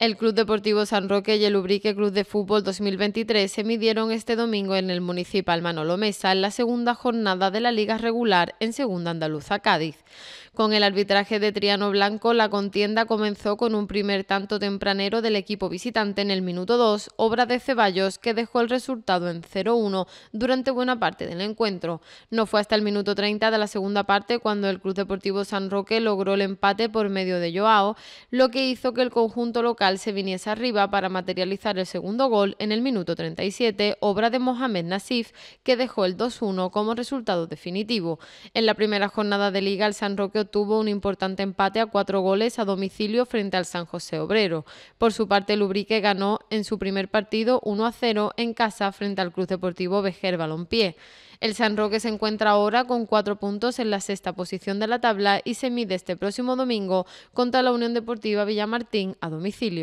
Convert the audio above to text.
El Club Deportivo San Roque y el Ubrique Club de Fútbol 2023 se midieron este domingo en el municipal Manolo Mesa en la segunda jornada de la Liga Regular en Segunda Andaluza Cádiz. Con el arbitraje de Triano Blanco, la contienda comenzó con un primer tanto tempranero del equipo visitante en el minuto 2, obra de Ceballos, que dejó el resultado en 0-1 durante buena parte del encuentro. No fue hasta el minuto 30 de la segunda parte cuando el Club Deportivo San Roque logró el empate por medio de Joao, lo que hizo que el conjunto local se viniese arriba para materializar el segundo gol en el minuto 37, obra de Mohamed Nasif, que dejó el 2-1 como resultado definitivo. En la primera jornada de liga, el San Roque obtuvo un importante empate a cuatro goles a domicilio frente al San José Obrero. Por su parte, Lubrique ganó en su primer partido 1-0 en casa frente al Cruz Deportivo Vejer Balompié. El San Roque se encuentra ahora con cuatro puntos en la sexta posición de la tabla y se mide este próximo domingo contra la Unión Deportiva Villamartín a domicilio.